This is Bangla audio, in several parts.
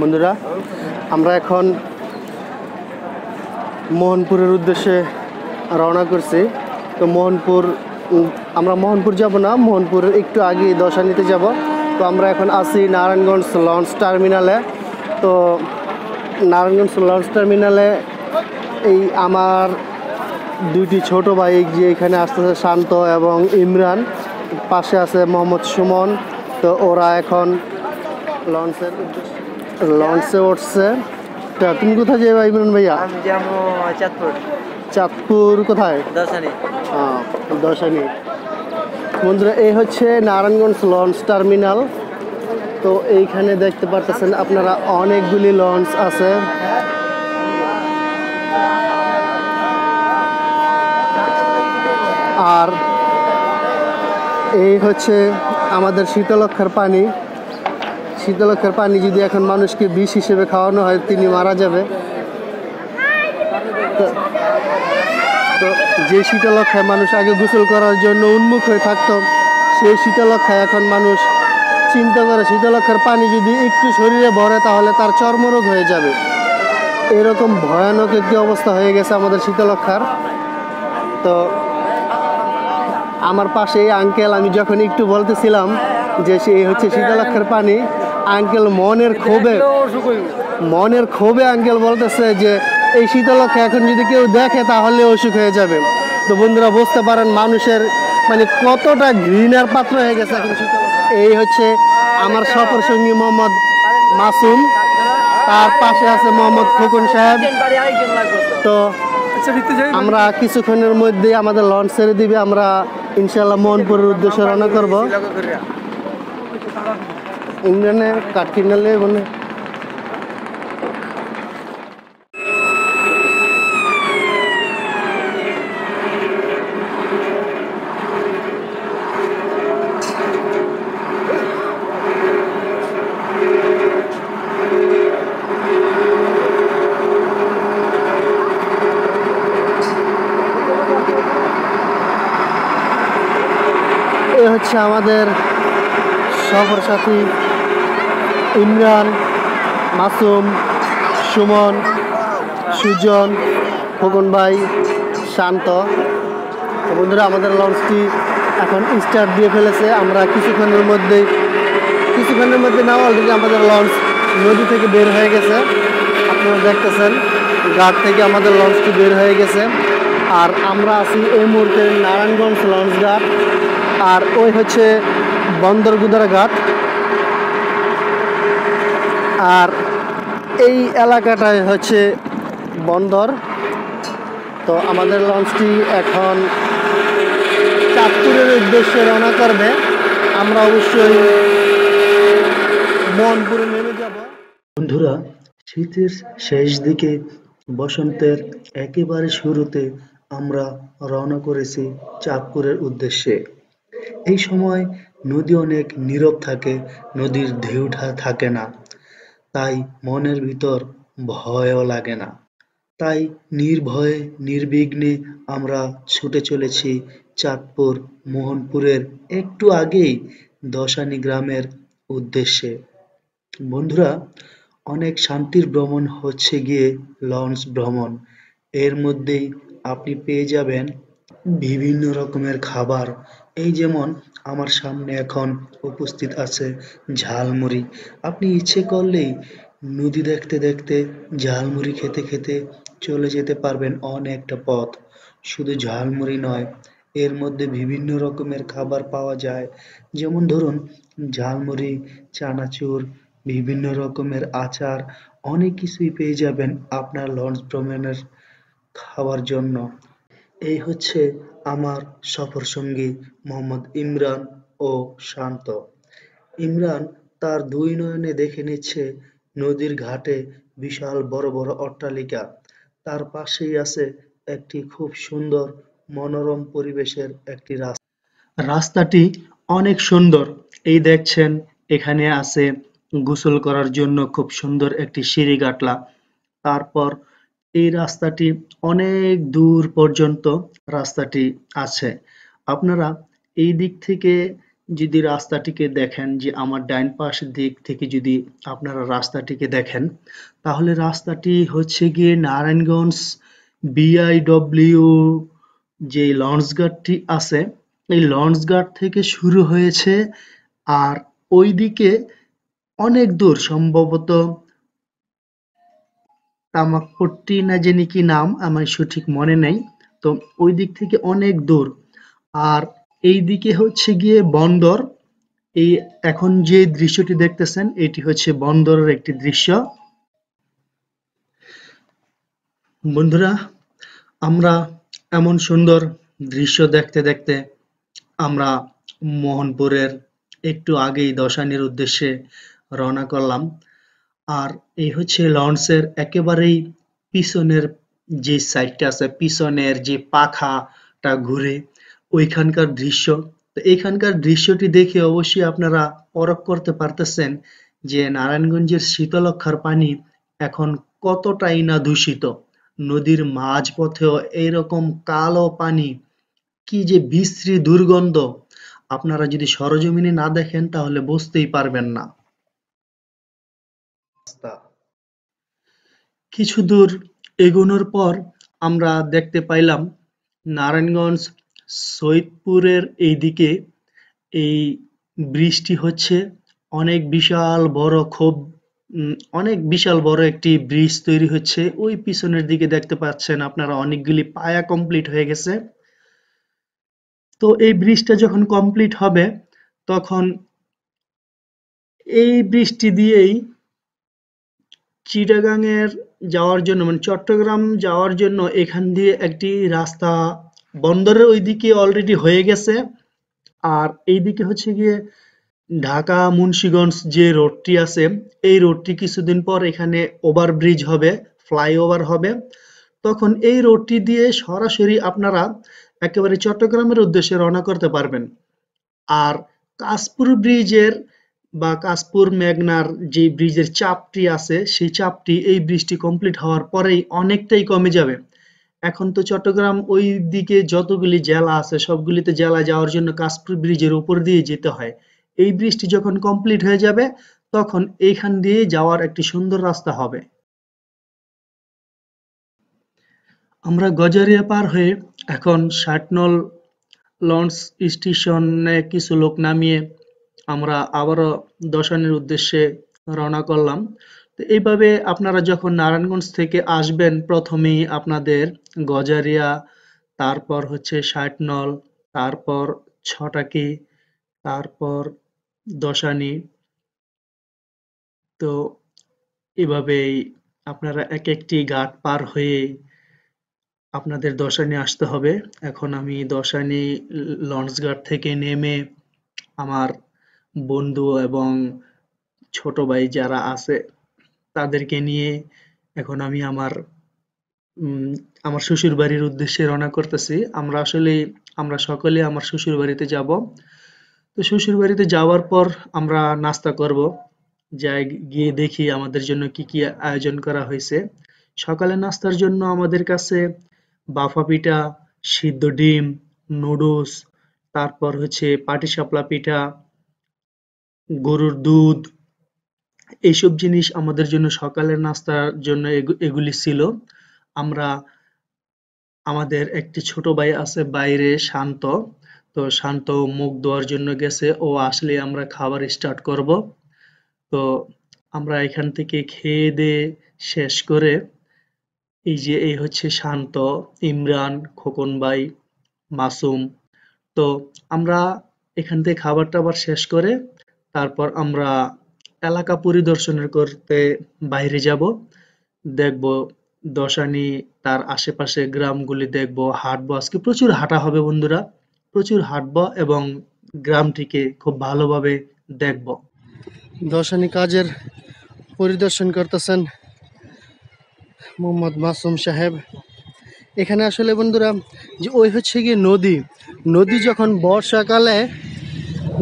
বন্ধুরা আমরা এখন মোহনপুরের উদ্দেশ্যে রওনা করছি তো মোহনপুর আমরা মোহনপুর যাব না মোহনপুরের একটু আগে দশানিতে যাব তো আমরা এখন আছি নারায়ণগঞ্জ লঞ্চ টার্মিনালে তো নারায়ণগঞ্জ লঞ্চ টার্মিনালে এই আমার দুইটি ছোট ভাই যে এখানে আসতেছে শান্ত এবং ইমরান পাশে আছে মোহাম্মদ সুমন তো ওরা এখন লঞ্চের উদ্দেশ্যে লঞ্চে উঠছে তা তুমি কোথায় যাবে ইমরান ভাইয়া আমি চাঁদপুর চাঁদপুর কোথায় দশানি হ্যাঁ দশানি বন্ধুরা এই হচ্ছে নারায়ণগঞ্জ লঞ্চ টার্মিনাল তো এইখানে দেখতে পারতেছেন আপনারা অনেকগুলি লঞ্চ আছে আর এই হচ্ছে আমাদের শীতলক্ষার পানি শীতলক্ষের পানি যদি এখন মানুষকে বিষ হিসেবে খাওয়ানো হয় তিনি মারা যাবে তো যে শীতলক্ষায় মানুষ আগে গোসল করার জন্য উন্মুখ হয়ে থাকত সেই শীতলক্ষায় এখন মানুষ চিন্তা করে শীতলক্ষের পানি যদি একটু শরীরে ভরে তাহলে তার চর্মরোগ হয়ে যাবে এরকম ভয়ানক একটি অবস্থা হয়ে গেছে আমাদের শীতলক্ষার তো আমার পাশে আঙ্কেল আমি যখন একটু বলতেছিলাম যে সে হচ্ছে শীতলক্ষের পানি আঙ্কেল মনের ক্ষোভে মনের ক্ষোভে আঙ্কেল বলতেছে যে এই শীতলক্ষ এখন যদি কেউ দেখে তাহলে অসুখ হয়ে যাবে তো বন্ধুরা বুঝতে পারেন মানুষের মানে কতটা ঘৃণার পাত্র হয়ে গেছে এখন এই হচ্ছে আমার সফর সঙ্গী মোহাম্মদ মাসুম তার পাশে আছে মোহাম্মদ খোকন সাহেব তো আচ্ছা, আমরা কিছুক্ষণের মধ্যে আমাদের লঞ্চ ছেড়ে দিবে আমরা ইনশাল্লাহ মোহনপুরের উদ্দেশ্যে রওনা করবো ഇങ്ങനെ കട്ടിനല്ലേ വന്ന് হচ্ছে আমাদের সফর সাথী ইমরান মাসুম সুমন সুজন খোকন ভাই শান্ত বন্ধুরা আমাদের লঞ্চটি এখন স্টার্ট দিয়ে ফেলেছে আমরা কিছুক্ষণের মধ্যেই কিছুক্ষণের মধ্যে না অলরেডি আমাদের লঞ্চ নদী থেকে বের হয়ে গেছে আপনারা দেখতেছেন গাড় থেকে আমাদের লঞ্চটি বের হয়ে গেছে আর আমরা আছি এই মুহূর্তে নারায়ণগঞ্জ লঞ্চ ঘাট আর ওই হচ্ছে বন্দরগুদারা ঘাট আর এই এলাকাটায় হচ্ছে বন্দর তো আমাদের লঞ্চটি এখন চাঁদপুরের উদ্দেশ্যে রওনা করবে আমরা অবশ্যই মনপুরে নেমে যাব বন্ধুরা শীতের শেষ দিকে বসন্তের একেবারে শুরুতে আমরা রওনা করেছি চাঁদপুরের উদ্দেশ্যে এই সময় নদী অনেক নীরব থাকে নদীর ঢেউটা থাকে না তাই মনের ভিতর ভয়ও লাগে না তাই নির্ভয়ে নির্বিঘ্নে আমরা ছুটে চলেছি চাঁদপুর মোহনপুরের একটু আগেই দশানি গ্রামের উদ্দেশ্যে বন্ধুরা অনেক শান্তির ভ্রমণ হচ্ছে গিয়ে লঞ্চ ভ্রমণ এর মধ্যেই আপনি পেয়ে যাবেন বিভিন্ন রকমের খাবার এই যেমন আমার সামনে এখন উপস্থিত আছে ঝালমুড়ি আপনি ইচ্ছে করলেই নদী দেখতে দেখতে ঝালমুড়ি খেতে খেতে চলে যেতে পারবেন অনেকটা পথ শুধু ঝালমুড়ি নয় এর মধ্যে বিভিন্ন রকমের খাবার পাওয়া যায় যেমন ধরুন ঝালমুড়ি চানাচুর বিভিন্ন রকমের আচার অনেক কিছুই পেয়ে যাবেন আপনার লঞ্চ ভ্রমণের খাওয়ার জন্য এই হচ্ছে আমার সফর সঙ্গী মোহাম্মদ ইমরান ও শান্ত ইমরান তার দুই নয়নে দেখে নিচ্ছে নদীর ঘাটে বিশাল বড় বড় অট্টালিকা তার পাশেই আছে একটি খুব সুন্দর মনোরম পরিবেশের একটি রাস্তা রাস্তাটি অনেক সুন্দর এই দেখছেন এখানে আছে গোসল করার জন্য খুব সুন্দর একটি সিঁড়ি গাটলা তারপর এই রাস্তাটি অনেক দূর পর্যন্ত রাস্তাটি আছে আপনারা এই দিক থেকে যদি রাস্তাটিকে দেখেন যে আমার ডাইন পাশ দিক থেকে যদি আপনারা রাস্তাটিকে দেখেন তাহলে রাস্তাটি হচ্ছে গিয়ে নারায়ণগঞ্জ বিআইডব্লিউ যে গার্ডটি আছে এই গার্ড থেকে শুরু হয়েছে আর ওইদিকে অনেক দূর সম্ভবত তামাকপট্টি না জেনে কি নাম আমার সঠিক মনে নেই তো ওই দিক থেকে অনেক দূর আর এই দিকে হচ্ছে গিয়ে বন্দর এই এখন যে দৃশ্যটি দেখতেছেন এটি হচ্ছে বন্দরের একটি দৃশ্য বন্ধুরা আমরা এমন সুন্দর দৃশ্য দেখতে দেখতে আমরা মোহনপুরের একটু আগেই দশানির উদ্দেশ্যে রওনা করলাম আর এই হচ্ছে লঞ্চের একেবারেই পিছনের যে সাইডটা আছে পিছনের যে পাখাটা ঘুরে ওইখানকার দৃশ্য তো এইখানকার দৃশ্যটি দেখে অবশ্যই আপনারা পরখ করতে পারতেছেন যে নারায়ণগঞ্জের শীতলক্ষার পানি এখন কতটাই না দূষিত নদীর মাঝপথেও এইরকম কালো পানি কি যে বিশ্রী দুর্গন্ধ আপনারা যদি সরজমিনে না দেখেন তাহলে বুঝতেই পারবেন না কিছু দূর এগোনোর পর আমরা দেখতে পাইলাম নারায়ণগঞ্জ সৈদপুরের এই দিকে এই ব্রিজটি হচ্ছে অনেক বিশাল বড় খুব অনেক বিশাল বড় একটি ব্রিজ তৈরি হচ্ছে ওই পিছনের দিকে দেখতে পাচ্ছেন আপনারা অনেকগুলি পায়া কমপ্লিট হয়ে গেছে তো এই ব্রিজটা যখন কমপ্লিট হবে তখন এই বৃষ্টি দিয়েই চিটাগাংয়ের যাওয়ার জন্য মানে চট্টগ্রাম যাওয়ার জন্য এখান দিয়ে একটি রাস্তা বন্দরের ওইদিকে অলরেডি হয়ে গেছে আর এইদিকে হচ্ছে গিয়ে ঢাকা মুন্সীগঞ্জ যে রোডটি আছে এই রোডটি কিছুদিন পর এখানে ওভারব্রিজ হবে ফ্লাইওভার হবে তখন এই রোডটি দিয়ে সরাসরি আপনারা একেবারে চট্টগ্রামের উদ্দেশ্যে রওনা করতে পারবেন আর কাশপুর ব্রিজের বা কাশপুর মেঘনার যে ব্রিজের চাপটি আছে সেই চাপটি এই ব্রিজটি কমপ্লিট হওয়ার পরেই অনেকটাই কমে যাবে এখন তো চট্টগ্রাম ওই দিকে যতগুলি জেলা আছে সবগুলিতে জেলা যাওয়ার জন্য কাশপুর ব্রিজের উপর দিয়ে যেতে হয় এই ব্রিজটি যখন কমপ্লিট হয়ে যাবে তখন এইখান দিয়ে যাওয়ার একটি সুন্দর রাস্তা হবে আমরা গজারিয়া পার হয়ে এখন শাটনল লঞ্চ স্টেশনে কিছু লোক নামিয়ে আমরা আবারও দর্শনের উদ্দেশ্যে রওনা করলাম তো এইভাবে আপনারা যখন নারায়ণগঞ্জ থেকে আসবেন প্রথমেই আপনাদের গজারিয়া তারপর হচ্ছে ষাটনল তারপর ছটাকি তারপর দশানি তো এভাবেই আপনারা এক একটি ঘাট পার হয়ে আপনাদের দশানি আসতে হবে এখন আমি দশানি গার্ড থেকে নেমে আমার বন্ধু এবং ছোট ভাই যারা আছে তাদেরকে নিয়ে এখন আমি আমার আমার শ্বশুর বাড়ির উদ্দেশ্যে রওনা করতেছি আমরা আসলে আমরা সকলে আমার শ্বশুর বাড়িতে যাব তো শ্বশুর বাড়িতে যাওয়ার পর আমরা নাস্তা করব যাই গিয়ে দেখি আমাদের জন্য কি কি আয়োজন করা হয়েছে সকালে নাস্তার জন্য আমাদের কাছে বাফা পিঠা সিদ্ধ ডিম নুডলস তারপর হচ্ছে পাটিসাপলা পিঠা গরুর দুধ এইসব জিনিস আমাদের জন্য সকালের নাস্তার জন্য এগুলি ছিল আমরা আমাদের একটি ছোট ভাই আছে বাইরে শান্ত তো শান্ত মুখ ধোয়ার জন্য গেছে ও আসলে আমরা খাবার স্টার্ট করব তো আমরা এখান থেকে খেয়ে দিয়ে শেষ করে এই যে এই হচ্ছে শান্ত ইমরান খোকন ভাই মাসুম তো আমরা এখান থেকে খাবার টাবার শেষ করে তারপর আমরা এলাকা পরিদর্শনের করতে বাইরে যাব দেখব দশানি তার আশেপাশে গ্রামগুলি দেখব হাঁটবো আজকে প্রচুর হাঁটা হবে বন্ধুরা প্রচুর হাঁটবো এবং গ্রামটিকে খুব ভালোভাবে দেখব দশানি কাজের পরিদর্শন করতেছেন মোহাম্মদ মাসুম সাহেব এখানে আসলে বন্ধুরা যে ওই হচ্ছে গিয়ে নদী নদী যখন বর্ষাকালে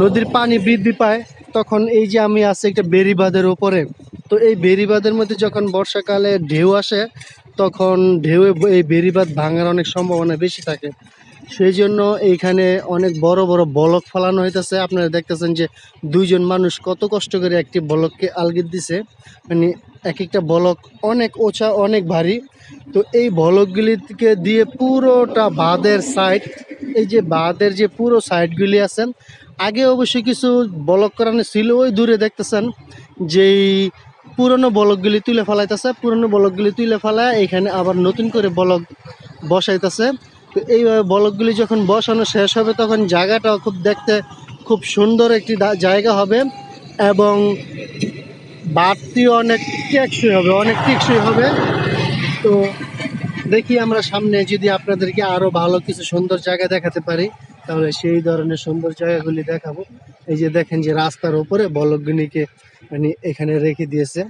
নদীর পানি বৃদ্ধি পায় তখন এই যে আমি আছি একটা বেরিবাঁধের ওপরে তো এই বেরিবাঁধের মধ্যে যখন বর্ষাকালে ঢেউ আসে তখন ঢেউয়ে এই বেরিবাঁধ ভাঙার অনেক সম্ভাবনা বেশি থাকে সেই জন্য এইখানে অনেক বড় বড় বলক ফলানো হইতেছে আপনারা দেখতেছেন যে দুইজন মানুষ কত কষ্ট করে একটি বলককে আলগিত দিছে মানে এক একটা বলক অনেক ওছা অনেক ভারী তো এই বলকগুলিকে দিয়ে পুরোটা বাঁধের সাইড এই যে বাঁধের যে পুরো সাইডগুলি আছেন আগে অবশ্যই কিছু ব্লক করানো ছিল ওই দূরে দেখতেছেন যেই পুরনো ব্লকগুলি তুলে ফেলাইতেছে পুরনো ব্লকগুলি তুলে ফেলা এখানে আবার নতুন করে ব্লক বসাইতেছে তো এইভাবে ব্লকগুলি যখন বসানো শেষ হবে তখন জায়গাটাও খুব দেখতে খুব সুন্দর একটি জায়গা হবে এবং বাড়তি অনেক টেকসই হবে অনেক টেকসই হবে তো দেখি আমরা সামনে যদি আপনাদেরকে আরও ভালো কিছু সুন্দর জায়গা দেখাতে পারি তাহলে সেই ধরনের সুন্দর জায়গাগুলি দেখাবো এই যে দেখেন যে রাস্তার ওপরে বলকগুলিকে মানে এখানে রেখে দিয়েছে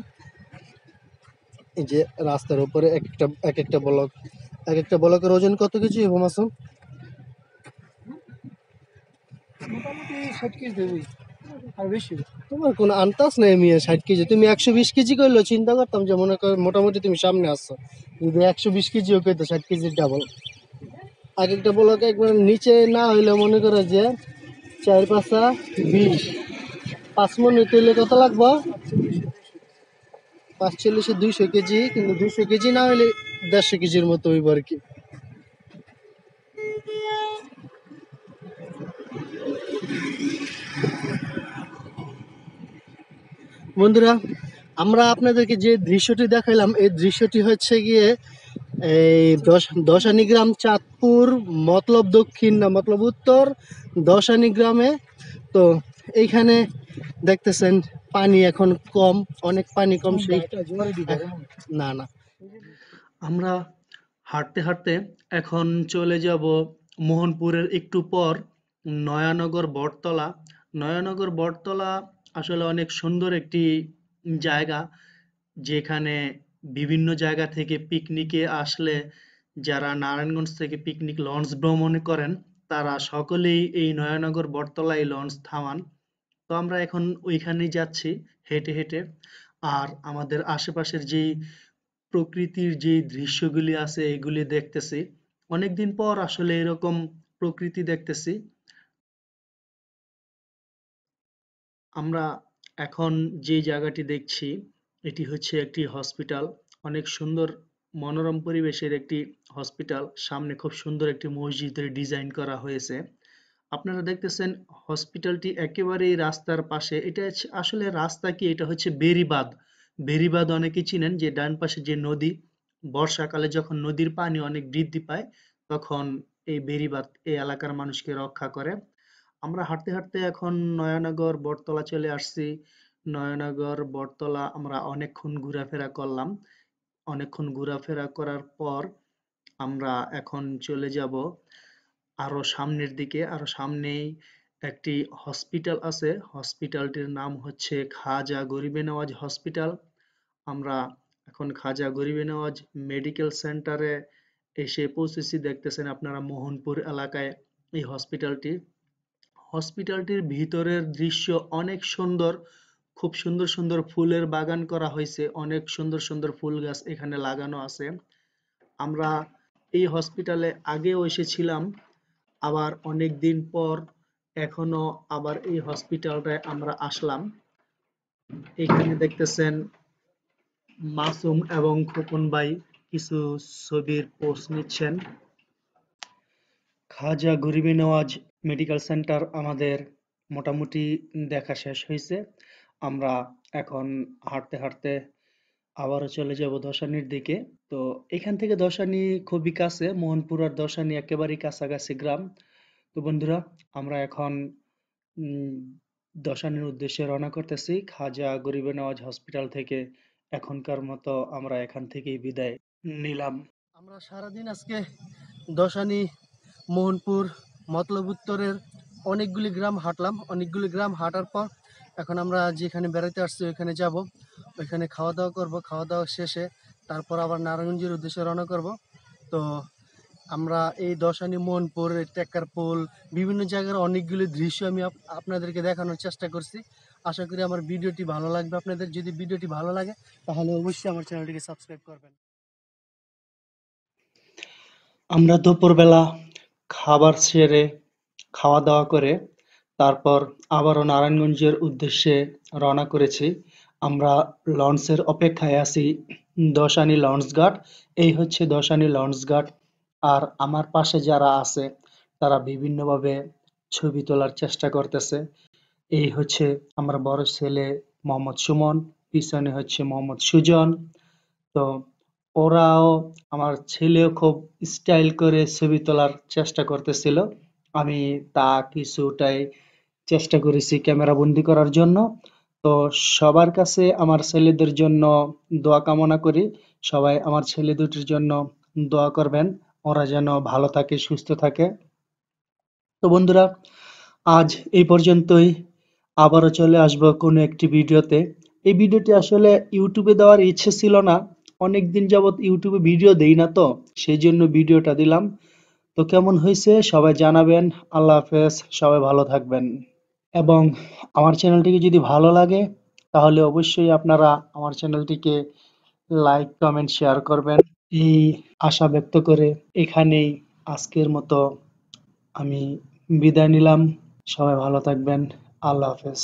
এই যে রাস্তার ওপরে এক একটা এক একটা বলক এক একটা বলকের ওজন কত কিছু এবং তোমার কোনো আন্তাজ নেই মিয়া ষাট কেজি তুমি একশো বিশ কেজি করলো চিন্তা করতাম যে মনে করো মোটামুটি তুমি সামনে আসছো যদি একশো বিশ কেজিও পেতো ষাট কেজির ডাবল এক একটা ব্লক একবার নিচে না হইলে মনে করে যে চার পাঁচা বিশ পাঁচ মন হইতে হইলে কত লাগবো পাঁচ চল্লিশে দুইশো কেজি কিন্তু দুইশো কেজি না হইলে দেড়শো কেজির মতো হইব আর কি বন্ধুরা আমরা আপনাদেরকে যে দৃশ্যটি দেখাইলাম এই দৃশ্যটি হচ্ছে গিয়ে এই দশ দশানি গ্রাম চাঁদপুর মতলব দক্ষিণ না মতলব উত্তর দশানি গ্রামে তো এইখানে দেখতেছেন পানি এখন কম অনেক পানি কম সেই না না আমরা হাঁটতে হাঁটতে এখন চলে যাব মোহনপুরের একটু পর নয়ানগর বটতলা নয়ানগর বটতলা আসলে অনেক সুন্দর একটি জায়গা যেখানে বিভিন্ন জায়গা থেকে পিকনিকে আসলে যারা নারায়ণগঞ্জ থেকে পিকনিক লঞ্চ ভ্রমণে করেন তারা সকলেই এই নয়নগর বটতলায় লঞ্চ থামান তো আমরা এখন ওইখানেই যাচ্ছি হেঁটে হেঁটে আর আমাদের আশেপাশের যেই প্রকৃতির যে দৃশ্যগুলি আছে এগুলি দেখতেছি অনেকদিন পর আসলে এরকম প্রকৃতি দেখতেছি আমরা এখন যে জায়গাটি দেখছি এটি হচ্ছে একটি হসপিটাল অনেক সুন্দর মনোরম পরিবেশের একটি হসপিটাল সামনে খুব সুন্দর একটি মসজিদের ডিজাইন করা হয়েছে আপনারা দেখতেছেন হসপিটালটি একেবারেই রাস্তার পাশে এটা আসলে রাস্তা কি এটা হচ্ছে বেরিবাদ বেরিবাদ অনেকে চিনেন যে ডান পাশে যে নদী বর্ষাকালে যখন নদীর পানি অনেক বৃদ্ধি পায় তখন এই বেরিবাদ এই এলাকার মানুষকে রক্ষা করে আমরা হাঁটতে হাঁটতে এখন নয়ানগর বটতলা চলে আসছি নয়নগর, বটতলা আমরা অনেকক্ষণ ঘোরাফেরা করলাম। অনেকক্ষণ ঘোরাফেরা করার পর আমরা এখন চলে যাব আরো সামনের দিকে। আরো সামনেই একটি হসপিটাল আছে। হসপিটালটির নাম হচ্ছে খাজা গরিবে নওয়াজ হসপিটাল। আমরা এখন খাজা গরিবে নওয়াজ মেডিকেল সেন্টারে এসে পৌঁছেছি দেখতেছেন আপনারা মোহনপুর এলাকায় এই হসপিটালটি। হসপিটালটির ভিতরের দৃশ্য অনেক সুন্দর। খুব সুন্দর সুন্দর ফুলের বাগান করা হয়েছে অনেক সুন্দর সুন্দর ফুল গাছ এখানে লাগানো আছে আমরা এই হসপিটালে আগেও এসেছিলাম আবার অনেক দিন পর এখনো আবার এই হসপিটালটায় আমরা আসলাম এখানে দেখতেছেন মাসুম এবং খোকন ভাই কিছু ছবির পোস্ট নিচ্ছেন খাজা গরিবে নওয়াজ মেডিকেল সেন্টার আমাদের মোটামুটি দেখা শেষ হয়েছে আমরা এখন হাঁটতে হাঁটতে আবারও চলে যাব দশানির দিকে তো এখান থেকে দশানি খুবই কাছে মোহনপুর আর দশানি একেবারেই কাছাকাছি গ্রাম তো বন্ধুরা আমরা এখন দশানির উদ্দেশ্যে রওনা করতেছি খাজা গরিবে নওয়াজ হসপিটাল থেকে এখনকার মতো আমরা এখান থেকেই বিদায় নিলাম আমরা সারাদিন আজকে দশানি মোহনপুর মতলব উত্তরের অনেকগুলি গ্রাম হাঁটলাম অনেকগুলি গ্রাম হাঁটার পর এখন আমরা যেখানে বেড়াতে আসছি ওইখানে যাব ওইখানে খাওয়া দাওয়া করব খাওয়া দাওয়া শেষে তারপর আবার নারায়ণগঞ্জের উদ্দেশ্যে রওনা করব তো আমরা এই দশানি মোহনপুর পোল বিভিন্ন জায়গার অনেকগুলি দৃশ্য আমি আপনাদেরকে দেখানোর চেষ্টা করছি আশা করি আমার ভিডিওটি ভালো লাগবে আপনাদের যদি ভিডিওটি ভালো লাগে তাহলে অবশ্যই আমার চ্যানেলটিকে সাবস্ক্রাইব করবেন আমরা দুপুরবেলা খাবার সেরে খাওয়া দাওয়া করে তারপর আবারও নারায়ণগঞ্জের উদ্দেশ্যে রওনা করেছি আমরা লঞ্চের অপেক্ষায় আছি দশানি লঞ্চঘাট এই হচ্ছে দশানি লঞ্চঘাট আর আমার পাশে যারা আছে তারা বিভিন্নভাবে ছবি তোলার চেষ্টা করতেছে এই হচ্ছে আমার বড় ছেলে মোহাম্মদ সুমন পিছনে হচ্ছে মোহাম্মদ সুজন তো ওরাও আমার ছেলেও খুব স্টাইল করে ছবি তোলার চেষ্টা করতেছিল আমি তা কিছুটাই চেষ্টা করেছি ক্যামেরা বন্দি করার জন্য তো সবার কাছে আমার ছেলেদের জন্য দোয়া কামনা করি সবাই আমার ছেলে দুটির জন্য দোয়া করবেন ওরা যেন ভালো থাকে সুস্থ থাকে তো বন্ধুরা আজ এই পর্যন্তই আবারও চলে আসবো কোনো একটি ভিডিওতে এই ভিডিওটি আসলে ইউটিউবে দেওয়ার ইচ্ছে ছিল না অনেক দিন যাবৎ ইউটিউবে ভিডিও দেই না তো সেই জন্য ভিডিওটা দিলাম তো কেমন হয়েছে সবাই জানাবেন আল্লাহ হাফেজ সবাই ভালো থাকবেন এবং আমার চ্যানেলটিকে যদি ভালো লাগে তাহলে অবশ্যই আপনারা আমার চ্যানেলটিকে লাইক কমেন্ট শেয়ার করবেন এই আশা ব্যক্ত করে এখানেই আজকের মতো আমি বিদায় নিলাম সবাই ভালো থাকবেন আল্লাহ হাফেজ